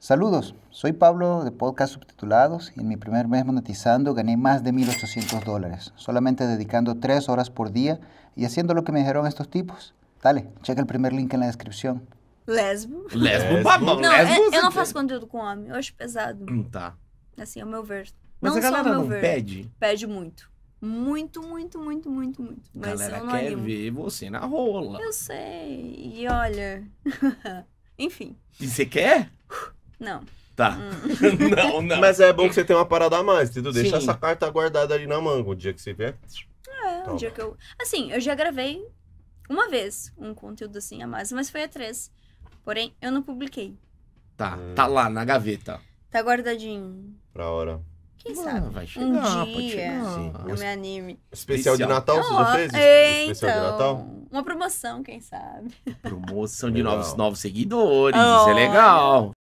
Saludos, soy Pablo de Podcast Subtitulados y en mi primer mes monetizando gané más de 1.800 dólares, solamente dedicando 3 horas por día y haciendo lo que me dijeron estos tipos. Dale, checa el primer link en la descripción. Lesbo. Lesbo, Não, é, Lesbo, eu, eu não faço conteúdo com homem, eu acho pesado. não hum, tá. Assim, é o meu ver. Mas não a galera não ver. pede? Pede muito. Muito, muito, muito, muito, muito. A Mas galera quer animo. ver você na rola. Eu sei. E olha... Enfim. E você quer? Não. Tá. Hum. não, não. Mas é bom que você tem uma parada a mais, entendeu? Deixa Sim. essa carta guardada ali na manga. O dia que você vier. É, Toma. um dia que eu. Assim, eu já gravei uma vez um conteúdo assim a mais, mas foi a três. Porém, eu não publiquei. Tá, hum. tá lá na gaveta. Tá guardadinho. Pra hora. Quem ah, sabe? Vai chegar, um dia, pode chegar. Sim. anime. Especial, de Natal, você já ah, fez? Então, Especial de Natal? Uma promoção, quem sabe? Promoção de novos, novos seguidores. Oh, é legal.